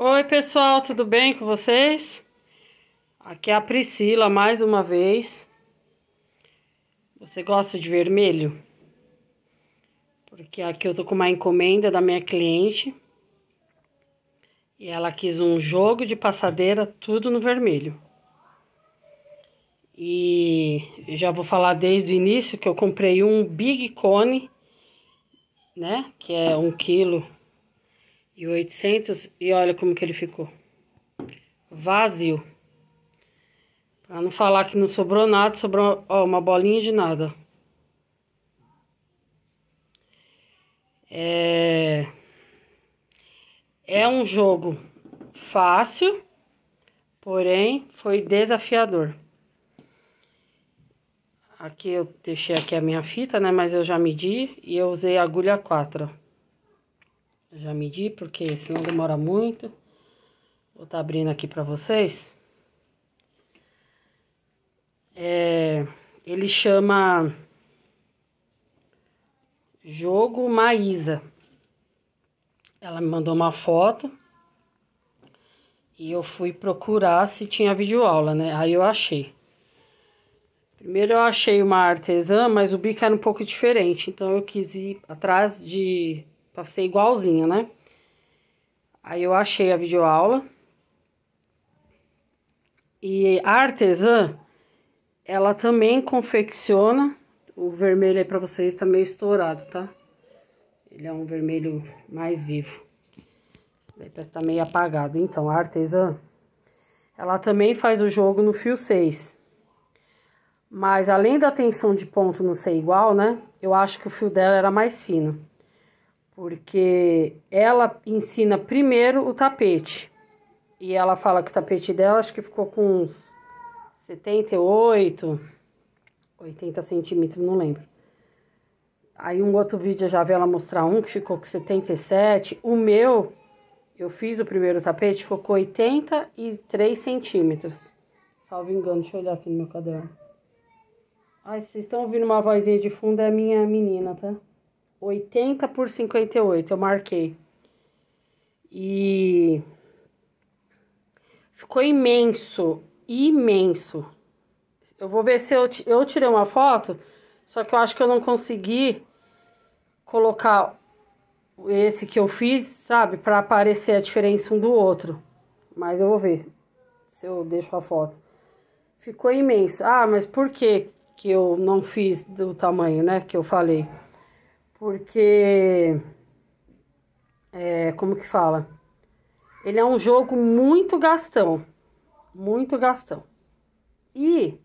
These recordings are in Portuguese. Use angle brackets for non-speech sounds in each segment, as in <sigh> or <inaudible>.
Oi, pessoal, tudo bem com vocês? Aqui é a Priscila mais uma vez. Você gosta de vermelho? Porque aqui eu tô com uma encomenda da minha cliente. E ela quis um jogo de passadeira, tudo no vermelho. E já vou falar desde o início que eu comprei um Big Cone, né? Que é um quilo e 800 e olha como que ele ficou. Vazio. Pra não falar que não sobrou nada, sobrou ó, uma bolinha de nada. É... É um jogo fácil, porém foi desafiador. Aqui eu deixei aqui a minha fita, né? Mas eu já medi e eu usei agulha 4, eu já medi, porque senão demora muito. Vou estar tá abrindo aqui para vocês. É, ele chama Jogo Maísa. Ela me mandou uma foto. E eu fui procurar se tinha videoaula, né? Aí eu achei. Primeiro eu achei uma artesã, mas o bico era um pouco diferente, então eu quis ir atrás de Pra ser igualzinha, né? Aí eu achei a videoaula. E a artesã, ela também confecciona. O vermelho aí pra vocês tá meio estourado, tá? Ele é um vermelho mais vivo. Esse daí parece que tá meio apagado. Então, a artesã, ela também faz o jogo no fio 6. Mas além da tensão de ponto não ser igual, né? Eu acho que o fio dela era mais fino porque ela ensina primeiro o tapete. E ela fala que o tapete dela acho que ficou com uns 78, 80 centímetros, não lembro. Aí um outro vídeo eu já vi ela mostrar um que ficou com 77. O meu, eu fiz o primeiro tapete, ficou com 83 centímetros. Salvo engano, deixa eu olhar aqui no meu caderno. Ai, vocês estão ouvindo uma vozinha de fundo, é minha menina, tá? 80 por 58, eu marquei. E ficou imenso, imenso. Eu vou ver se eu, eu tirei uma foto, só que eu acho que eu não consegui colocar esse que eu fiz, sabe? para aparecer a diferença um do outro. Mas eu vou ver se eu deixo a foto. Ficou imenso. Ah, mas por que que eu não fiz do tamanho, né? Que eu falei porque é, como que fala? Ele é um jogo muito gastão, muito gastão. E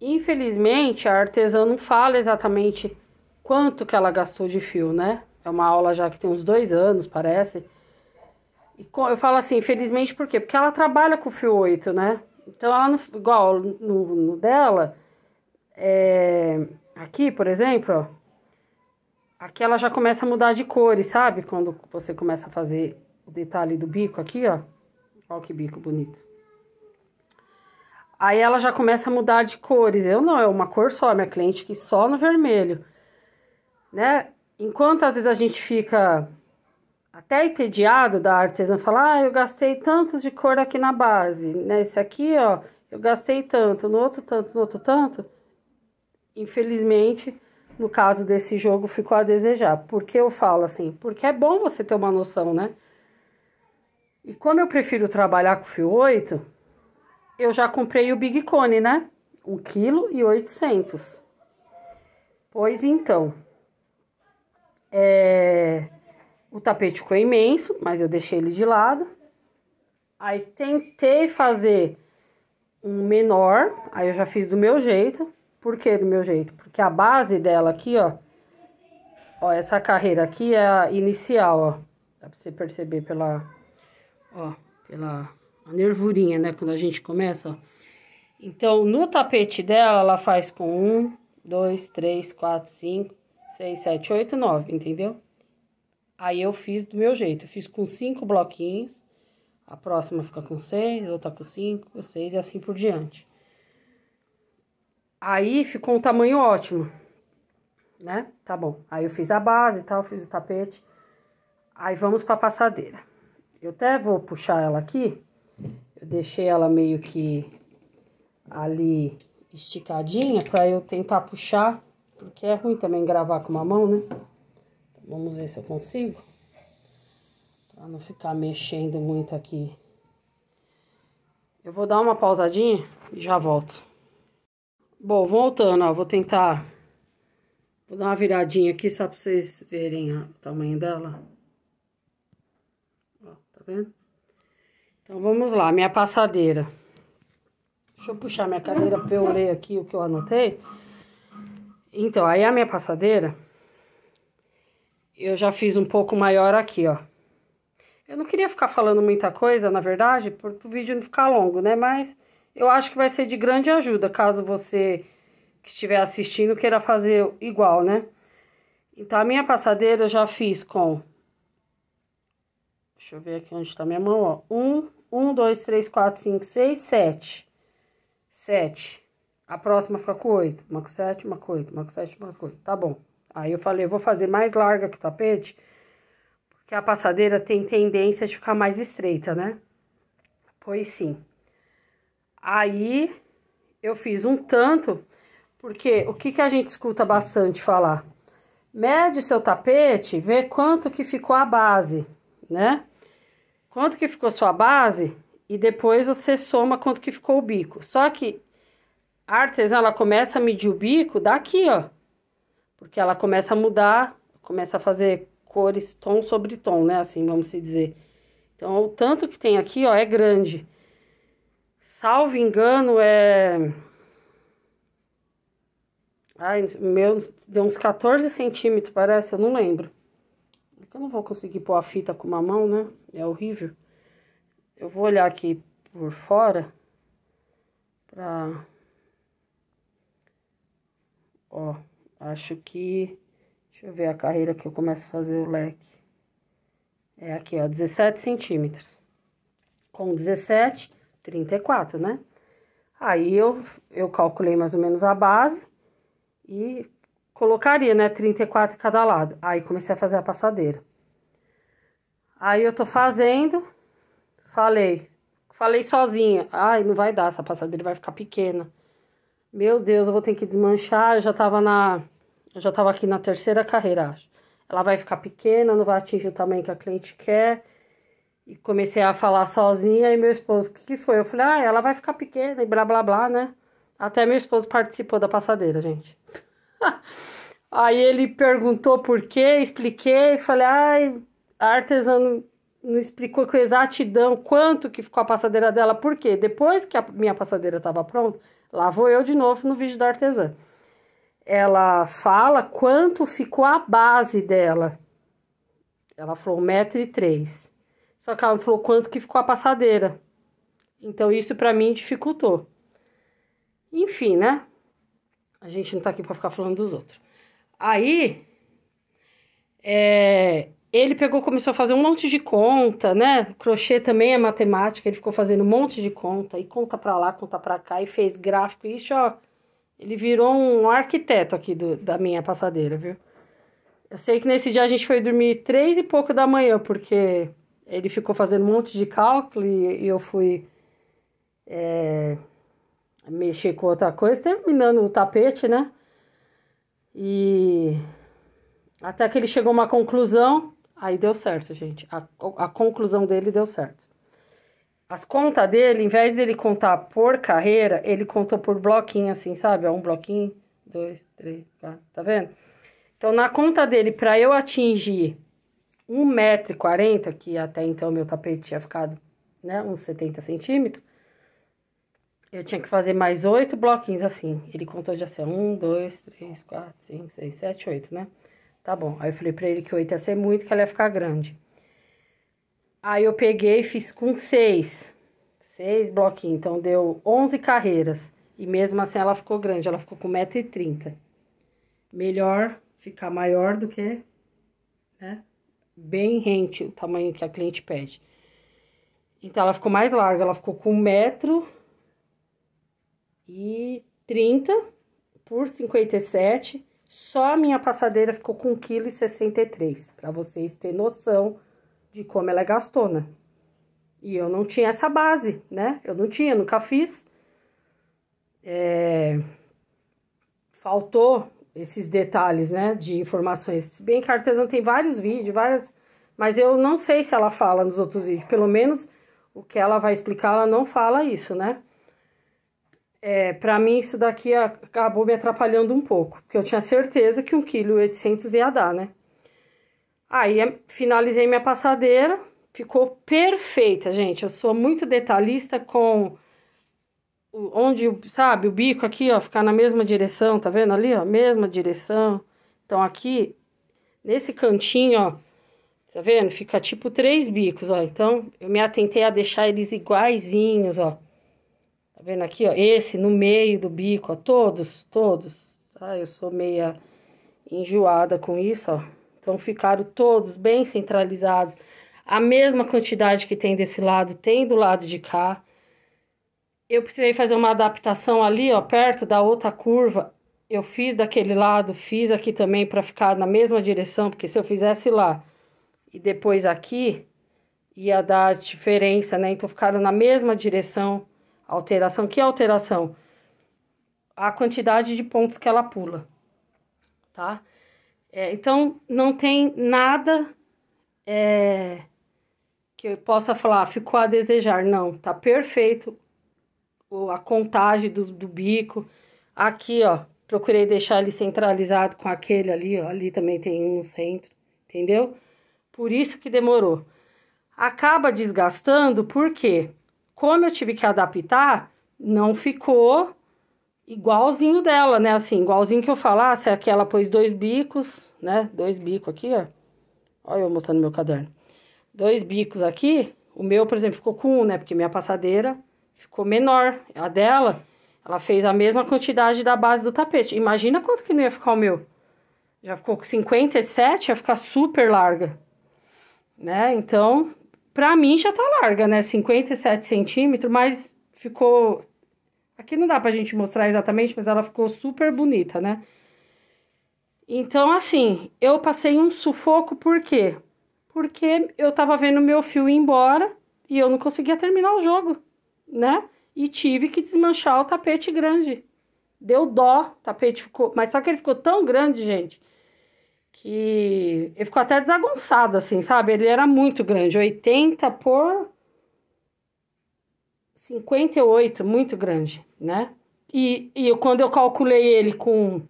infelizmente a artesã não fala exatamente quanto que ela gastou de fio, né? É uma aula já que tem uns dois anos, parece. E eu falo assim, infelizmente por quê? Porque ela trabalha com fio 8, né? Então ela não, igual no, no dela, é, aqui, por exemplo, ó, Aqui ela já começa a mudar de cores, sabe? Quando você começa a fazer o detalhe do bico aqui, ó. Ó que bico bonito. Aí ela já começa a mudar de cores. Eu não, é uma cor só, minha cliente que só no vermelho. Né? Enquanto às vezes a gente fica até entediado da artesã falar, ah, eu gastei tanto de cor aqui na base, né? Esse aqui, ó, eu gastei tanto, no outro tanto, no outro tanto. Infelizmente, no caso desse jogo, ficou a desejar. Porque eu falo assim? Porque é bom você ter uma noção, né? E como eu prefiro trabalhar com fio 8, eu já comprei o Big Cone, né? 1,8 kg. Pois então, é... o tapete ficou imenso, mas eu deixei ele de lado. Aí tentei fazer um menor, aí eu já fiz do meu jeito. Por que do meu jeito? Porque a base dela aqui, ó, ó, essa carreira aqui é a inicial, ó. Dá pra você perceber pela, ó, pela nervurinha, né? Quando a gente começa, ó. Então, no tapete dela, ela faz com um, dois, três, quatro, cinco, seis, sete, oito, nove, entendeu? Aí eu fiz do meu jeito, eu fiz com cinco bloquinhos, a próxima fica com seis, outra com cinco, seis e assim por diante. Aí ficou um tamanho ótimo, né? Tá bom. Aí eu fiz a base e tal, fiz o tapete. Aí vamos pra passadeira. Eu até vou puxar ela aqui. Eu deixei ela meio que ali esticadinha pra eu tentar puxar. Porque é ruim também gravar com uma mão, né? Então, vamos ver se eu consigo. Pra não ficar mexendo muito aqui. Eu vou dar uma pausadinha e já volto. Bom, voltando, ó, vou tentar... Vou dar uma viradinha aqui só pra vocês verem o tamanho dela. Ó, tá vendo? Então, vamos lá, minha passadeira. Deixa eu puxar minha cadeira pra eu ler aqui o que eu anotei. Então, aí a minha passadeira, eu já fiz um pouco maior aqui, ó. Eu não queria ficar falando muita coisa, na verdade, para o vídeo não ficar longo, né? Mas eu acho que vai ser de grande ajuda, caso você que estiver assistindo queira fazer igual, né? Então, a minha passadeira eu já fiz com... Deixa eu ver aqui onde está minha mão, ó. Um, um, dois, três, quatro, cinco, seis, sete. Sete. A próxima fica com oito. Uma com sete, uma com oito, uma com sete, uma com oito. Tá bom. Aí eu falei, eu vou fazer mais larga que o tapete, porque a passadeira tem tendência de ficar mais estreita, né? Pois sim. Aí eu fiz um tanto, porque o que, que a gente escuta bastante falar? Mede seu tapete, vê quanto que ficou a base, né? Quanto que ficou sua base e depois você soma quanto que ficou o bico. Só que a artesã, ela começa a medir o bico daqui, ó. Porque ela começa a mudar, começa a fazer cores tom sobre tom, né? Assim, vamos se dizer. Então, o tanto que tem aqui, ó, é grande. Salvo engano, é. Ai, meu, deu uns 14 centímetros, parece, eu não lembro. É eu não vou conseguir pôr a fita com uma mão, né? É horrível. Eu vou olhar aqui por fora pra. Ó, acho que. Deixa eu ver a carreira que eu começo a fazer o leque. É aqui, ó, 17 centímetros. Com 17 34, né? Aí eu, eu calculei mais ou menos a base e colocaria, né, 34 em cada lado. Aí comecei a fazer a passadeira. Aí eu tô fazendo, falei, falei sozinha, ai, não vai dar, essa passadeira vai ficar pequena. Meu Deus, eu vou ter que desmanchar, eu já tava na, eu já tava aqui na terceira carreira, acho. Ela vai ficar pequena, não vai atingir o tamanho que a cliente quer. E comecei a falar sozinha e meu esposo, o que, que foi? Eu falei, ah, ela vai ficar pequena e blá blá blá, né? Até meu esposo participou da passadeira, gente. <laughs> Aí ele perguntou por quê, expliquei, falei, ai, a artesã não, não explicou com exatidão quanto que ficou a passadeira dela, por quê? Depois que a minha passadeira estava pronta, lá vou eu de novo no vídeo da artesã. Ela fala quanto ficou a base dela. Ela falou 1,3m. Só que ela não falou quanto que ficou a passadeira. Então isso para mim dificultou. Enfim, né? A gente não tá aqui para ficar falando dos outros. Aí é, ele pegou, começou a fazer um monte de conta, né? Crochê também é matemática, ele ficou fazendo um monte de conta e conta para lá, conta para cá e fez gráfico. E isso, ó, ele virou um arquiteto aqui do, da minha passadeira, viu? Eu sei que nesse dia a gente foi dormir três e pouco da manhã, porque ele ficou fazendo um monte de cálculo e, e eu fui é, mexer com outra coisa, terminando o tapete, né? E até que ele chegou a uma conclusão, aí deu certo, gente. A, a conclusão dele deu certo. As contas dele, em vez dele contar por carreira, ele contou por bloquinho, assim, sabe? Um bloquinho, dois, três, quatro, tá vendo? Então, na conta dele, para eu atingir 1,40m, que até então meu tapete tinha ficado, né, uns 70 centímetros, eu tinha que fazer mais oito bloquinhos assim. Ele contou já assim, um, dois, três, quatro, cinco, seis, sete, oito, né? Tá bom. Aí eu falei pra ele que oito ia ser muito, que ela ia ficar grande. Aí eu peguei e fiz com seis. Seis bloquinhos, então deu onze carreiras. E mesmo assim ela ficou grande, ela ficou com metro e trinta. Melhor ficar maior do que, né? bem rente o tamanho que a cliente pede. Então, ela ficou mais larga, ela ficou com 130 metro e por 57. Só a minha passadeira ficou com 1,63 kg, para vocês terem noção de como ela é gastona. E eu não tinha essa base, né? Eu não tinha, nunca fiz. É... Faltou esses detalhes, né, de informações. bem que a Artesã tem vários vídeos, várias, mas eu não sei se ela fala nos outros vídeos, pelo menos o que ela vai explicar, ela não fala isso, né? É, para mim isso daqui acabou me atrapalhando um pouco, porque eu tinha certeza que um quilo ia dar, né? Aí é, finalizei minha passadeira, ficou perfeita, gente. Eu sou muito detalhista com onde, sabe, o bico aqui, ó, ficar na mesma direção, tá vendo ali, ó, mesma direção. Então, aqui, nesse cantinho, ó, tá vendo? Fica tipo três bicos, ó. Então, eu me atentei a deixar eles iguaizinhos, ó. Tá vendo aqui, ó, esse no meio do bico, ó, todos, todos, tá? Eu sou meia enjoada com isso, ó. Então, ficaram todos bem centralizados. A mesma quantidade que tem desse lado, tem do lado de cá eu precisei fazer uma adaptação ali, ó, perto da outra curva. Eu fiz daquele lado, fiz aqui também para ficar na mesma direção, porque se eu fizesse lá e depois aqui, ia dar diferença, né? Então ficaram na mesma direção, alteração. Que alteração? A quantidade de pontos que ela pula, tá? É, então, não tem nada é, que eu possa falar, ah, ficou a desejar. Não, tá perfeito Tipo, a contagem do, do bico. Aqui, ó, procurei deixar ele centralizado com aquele ali, ó, ali também tem um no centro, entendeu? Por isso que demorou. Acaba desgastando porque, como eu tive que adaptar, não ficou igualzinho dela, né? Assim, igualzinho que eu falasse, ah, é aqui ela pôs dois bicos, né? Dois bicos aqui, ó. Olha eu mostrando meu caderno. Dois bicos aqui, o meu, por exemplo, ficou com um, né? Porque minha passadeira ficou menor. A dela, ela fez a mesma quantidade da base do tapete. Imagina quanto que não ia ficar o meu. Já ficou com 57, ia ficar super larga. Né? Então, pra mim já tá larga, né? 57 centímetros, mas ficou... Aqui não dá pra gente mostrar exatamente, mas ela ficou super bonita, né? Então, assim, eu passei um sufoco por quê? Porque eu tava vendo meu fio ir embora e eu não conseguia terminar o jogo né? E tive que desmanchar o tapete grande. Deu dó, o tapete ficou. Mas só que ele ficou tão grande, gente, que ele ficou até desagonçado, assim, sabe? Ele era muito grande, 80 por 58, muito grande, né? E, e quando eu calculei ele com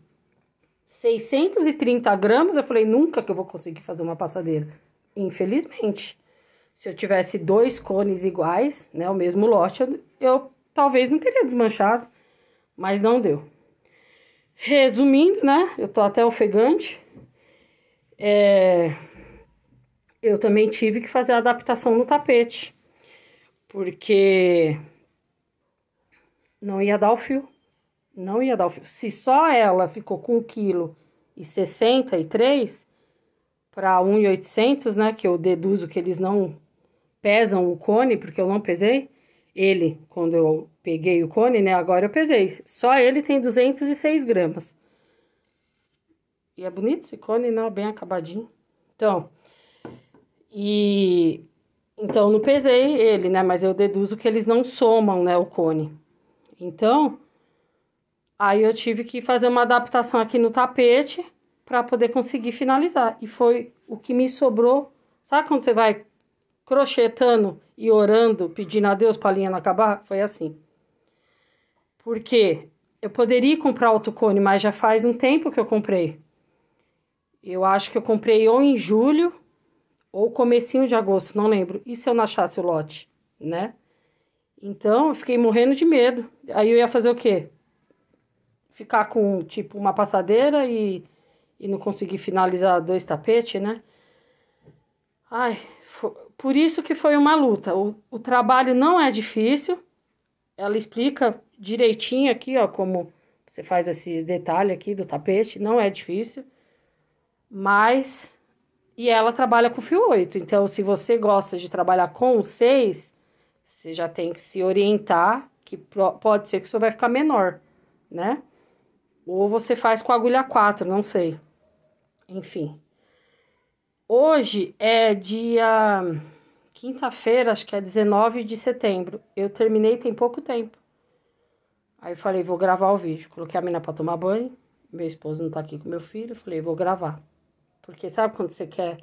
630 gramas, eu falei, nunca que eu vou conseguir fazer uma passadeira. Infelizmente. Se eu tivesse dois cones iguais, né, o mesmo lote, eu, eu talvez não teria desmanchado, mas não deu. Resumindo, né, eu tô até ofegante, é, eu também tive que fazer a adaptação no tapete, porque não ia dar o fio, não ia dar o fio. Se só ela ficou com 1,63 kg, para 1,800, né, que eu deduzo que eles não pesam o cone, porque eu não pesei ele quando eu peguei o cone, né, agora eu pesei. Só ele tem 206 gramas. E é bonito esse cone, não, né, bem acabadinho. Então, e... Então, não pesei ele, né, mas eu deduzo que eles não somam, né, o cone. Então, aí eu tive que fazer uma adaptação aqui no tapete para poder conseguir finalizar. E foi o que me sobrou. Sabe quando você vai crochetando e orando, pedindo a Deus para a linha não acabar? Foi assim. Porque eu poderia comprar outro cone, mas já faz um tempo que eu comprei. Eu acho que eu comprei ou em julho ou comecinho de agosto, não lembro. E se eu não achasse o lote, né? Então, eu fiquei morrendo de medo. Aí eu ia fazer o quê? Ficar com, tipo, uma passadeira e e não consegui finalizar dois tapetes, né? Ai, foi, por isso que foi uma luta. O, o trabalho não é difícil. Ela explica direitinho aqui, ó, como você faz esses detalhes aqui do tapete. Não é difícil. Mas... E ela trabalha com fio 8. Então, se você gosta de trabalhar com 6, você já tem que se orientar que pode ser que o seu vai ficar menor, né? Ou você faz com agulha 4, não sei enfim. Hoje é dia quinta-feira, acho que é 19 de setembro. Eu terminei tem pouco tempo. Aí falei, vou gravar o vídeo. Coloquei a mina pra tomar banho. Meu esposo não tá aqui com meu filho. Falei, vou gravar. Porque sabe quando você quer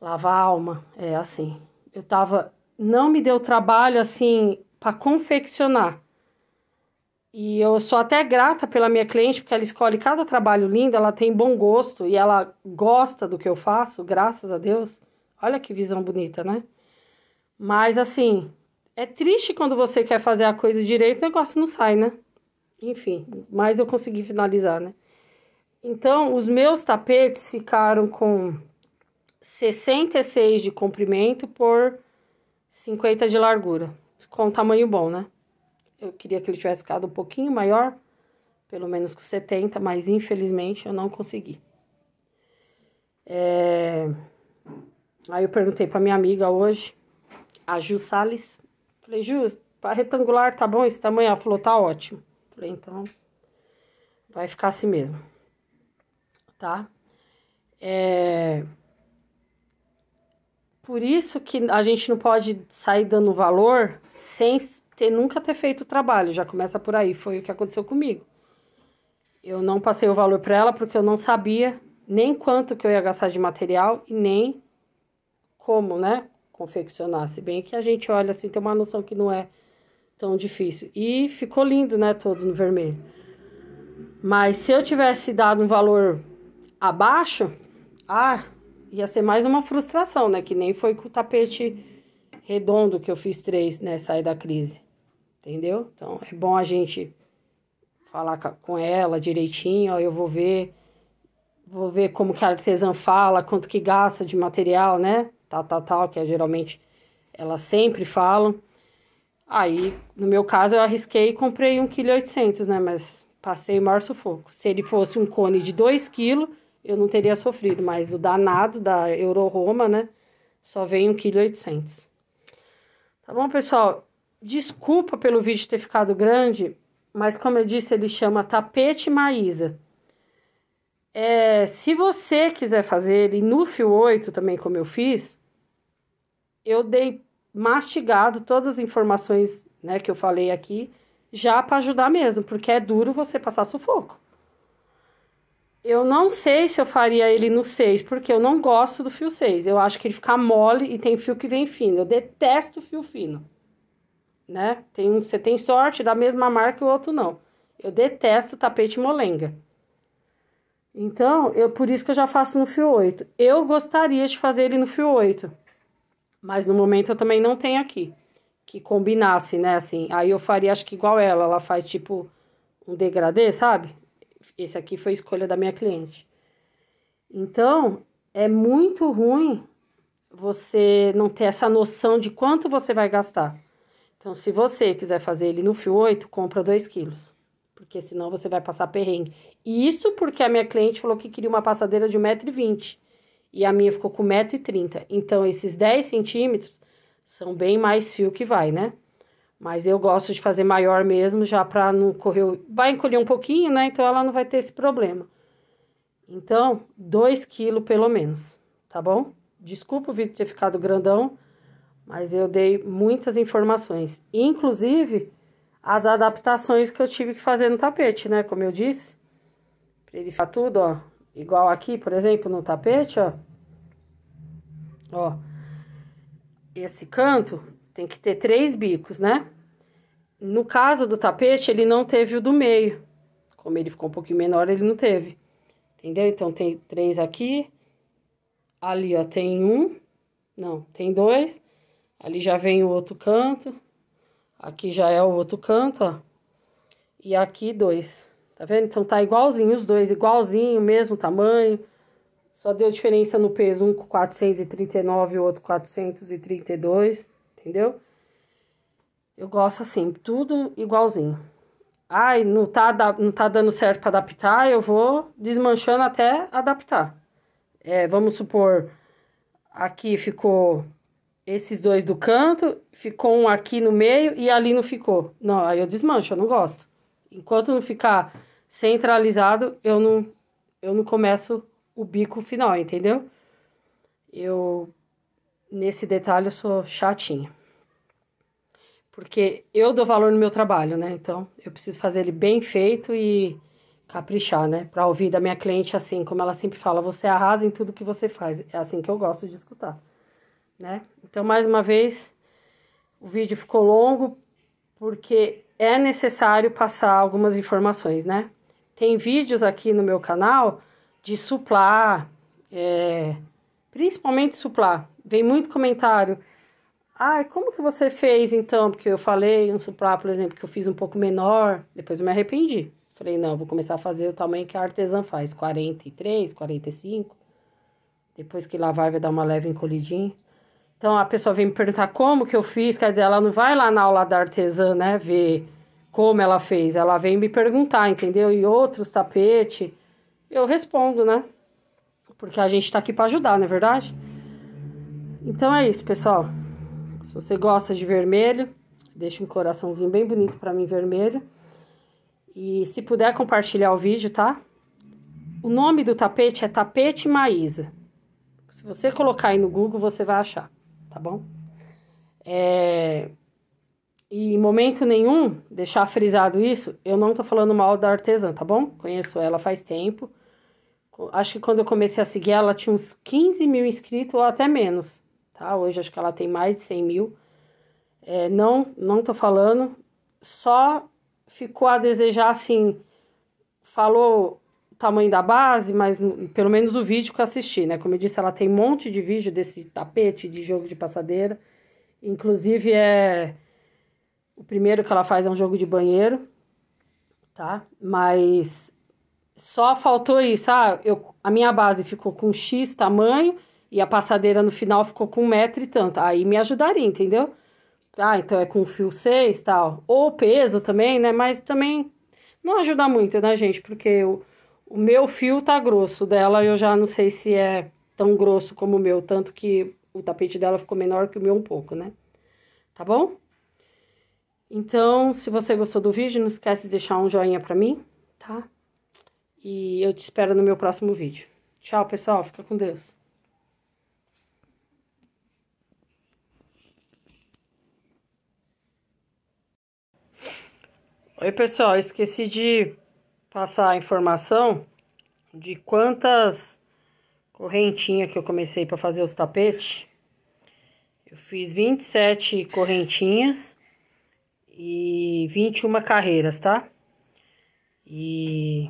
lavar a alma? É assim. Eu tava. Não me deu trabalho assim para confeccionar. E eu sou até grata pela minha cliente, porque ela escolhe cada trabalho lindo, ela tem bom gosto e ela gosta do que eu faço, graças a Deus. Olha que visão bonita, né? Mas assim, é triste quando você quer fazer a coisa direito, o negócio não sai, né? Enfim, mas eu consegui finalizar, né? Então, os meus tapetes ficaram com 66 de comprimento por 50 de largura, com um tamanho bom, né? Eu queria que ele tivesse ficado um pouquinho maior, pelo menos com 70, mas infelizmente eu não consegui. É... Aí eu perguntei pra minha amiga hoje, a Ju Salles. Falei, Ju, para tá retangular tá bom esse tamanho? Ela falou, tá ótimo. Falei, então vai ficar assim mesmo, tá? É... Por isso que a gente não pode sair dando valor sem ter nunca ter feito o trabalho, já começa por aí, foi o que aconteceu comigo. Eu não passei o valor para ela porque eu não sabia nem quanto que eu ia gastar de material e nem como, né, confeccionar. Se bem que a gente olha assim, tem uma noção que não é tão difícil. E ficou lindo, né, todo no vermelho. Mas se eu tivesse dado um valor abaixo, ah, ia ser mais uma frustração, né? Que nem foi com o tapete redondo que eu fiz três, né? Sair da crise entendeu? Então é bom a gente falar com ela direitinho, ó, eu vou ver, vou ver como que a artesã fala, quanto que gasta de material, né? Tal, tal, tal, que é, geralmente elas sempre falam. Aí, no meu caso, eu arrisquei e comprei 1,8 kg, né? Mas passei o maior sufoco. Se ele fosse um cone de 2 kg, eu não teria sofrido, mas o danado da Euro Roma, né? Só vem 1,8 kg. Tá bom, pessoal? Desculpa pelo vídeo ter ficado grande, mas como eu disse, ele chama Tapete Maísa. É, se você quiser fazer ele no fio 8 também, como eu fiz, eu dei mastigado todas as informações né, que eu falei aqui, já para ajudar mesmo, porque é duro você passar sufoco. Eu não sei se eu faria ele no 6, porque eu não gosto do fio 6. Eu acho que ele fica mole e tem fio que vem fino. Eu detesto fio fino né? Tem um, você tem sorte da mesma marca e o outro não. Eu detesto tapete molenga. Então, eu por isso que eu já faço no fio 8. Eu gostaria de fazer ele no fio 8, mas no momento eu também não tenho aqui que combinasse, né, assim. Aí eu faria acho que igual ela, ela faz tipo um degradê, sabe? Esse aqui foi escolha da minha cliente. Então, é muito ruim você não ter essa noção de quanto você vai gastar. Então, se você quiser fazer ele no fio 8, compra 2 quilos. Porque senão você vai passar perrengue. E isso porque a minha cliente falou que queria uma passadeira de 1,20m. E a minha ficou com 1,30m. Então, esses 10 centímetros são bem mais fio que vai, né? Mas eu gosto de fazer maior mesmo, já pra não correr... Vai encolher um pouquinho, né? Então, ela não vai ter esse problema. Então, 2 quilos pelo menos, tá bom? Desculpa o vídeo ter ficado grandão, mas eu dei muitas informações, inclusive as adaptações que eu tive que fazer no tapete, né? Como eu disse, pra ele ficar tudo, ó, igual aqui, por exemplo, no tapete, ó. Ó, esse canto tem que ter três bicos, né? No caso do tapete, ele não teve o do meio. Como ele ficou um pouquinho menor, ele não teve. Entendeu? Então, tem três aqui. Ali, ó, tem um. Não, tem dois. Ali já vem o outro canto. Aqui já é o outro canto, ó. E aqui dois. Tá vendo? Então tá igualzinho os dois, igualzinho, mesmo tamanho. Só deu diferença no peso, um com 439 e o outro 432, entendeu? Eu gosto assim, tudo igualzinho. Ai, não tá, não tá dando certo para adaptar, eu vou desmanchando até adaptar. É, vamos supor, aqui ficou esses dois do canto, ficou um aqui no meio e ali não ficou. Não, aí eu desmancho, eu não gosto. Enquanto não ficar centralizado, eu não, eu não começo o bico final, entendeu? Eu, nesse detalhe, eu sou chatinha. Porque eu dou valor no meu trabalho, né? Então, eu preciso fazer ele bem feito e caprichar, né? Pra ouvir da minha cliente assim, como ela sempre fala, você arrasa em tudo que você faz. É assim que eu gosto de escutar né? Então, mais uma vez, o vídeo ficou longo porque é necessário passar algumas informações, né? Tem vídeos aqui no meu canal de suplar, é, principalmente suplar. Vem muito comentário. Ah, como que você fez então? Porque eu falei um suplar, por exemplo, que eu fiz um pouco menor, depois eu me arrependi. Falei, não, vou começar a fazer o tamanho que a artesã faz, 43, 45. Depois que lavar vai dar uma leve encolhidinha. Então a pessoa vem me perguntar como que eu fiz, quer dizer, ela não vai lá na aula da artesã, né, ver como ela fez, ela vem me perguntar, entendeu? E outros tapete, eu respondo, né? Porque a gente tá aqui para ajudar, não é verdade? Então é isso, pessoal. Se você gosta de vermelho, deixa um coraçãozinho bem bonito para mim vermelho. E se puder compartilhar o vídeo, tá? O nome do tapete é Tapete Maísa. Se você colocar aí no Google, você vai achar tá bom? É... E em momento nenhum, deixar frisado isso, eu não tô falando mal da artesã, tá bom? Conheço ela faz tempo. Acho que quando eu comecei a seguir ela, tinha uns 15 mil inscritos ou até menos, tá? Hoje acho que ela tem mais de 100 mil. É, não, não tô falando. Só ficou a desejar, assim, falou tamanho da base, mas hum, pelo menos o vídeo que eu assisti, né? Como eu disse, ela tem um monte de vídeo desse tapete de jogo de passadeira. Inclusive é o primeiro que ela faz é um jogo de banheiro, tá? Mas só faltou isso, ah, eu, a minha base ficou com X tamanho e a passadeira no final ficou com um metro e tanto. Aí me ajudaria, entendeu? Ah, então é com fio 6 tal. Ou peso também, né? Mas também não ajuda muito, né, gente? Porque eu o meu fio tá grosso, dela eu já não sei se é tão grosso como o meu, tanto que o tapete dela ficou menor que o meu um pouco, né? Tá bom? Então, se você gostou do vídeo, não esquece de deixar um joinha pra mim, tá? E eu te espero no meu próximo vídeo. Tchau, pessoal. Fica com Deus. Oi, pessoal. Esqueci de passar a informação de quantas correntinhas que eu comecei para fazer os tapetes. Eu fiz 27 correntinhas e 21 carreiras, tá? E,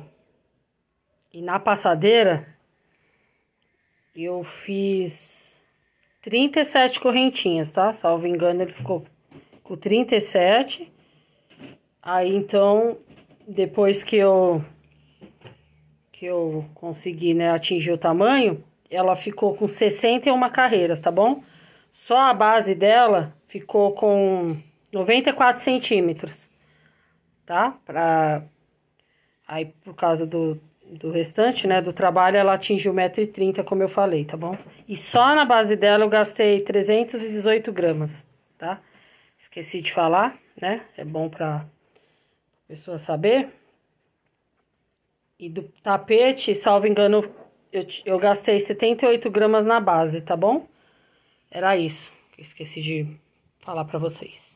e na passadeira eu fiz 37 correntinhas, tá? Salvo engano, ele ficou com 37. Aí então depois que eu que eu consegui, né, atingir o tamanho, ela ficou com 61 carreiras, tá bom? Só a base dela ficou com 94 centímetros, tá? Pra... Aí, por causa do, do restante, né, do trabalho, ela atingiu 1,30m, como eu falei, tá bom? E só na base dela eu gastei 318 gramas, tá? Esqueci de falar, né? É bom pra pessoa saber. E do tapete, salvo engano, eu, eu gastei 78 gramas na base, tá bom? Era isso que eu esqueci de falar pra vocês.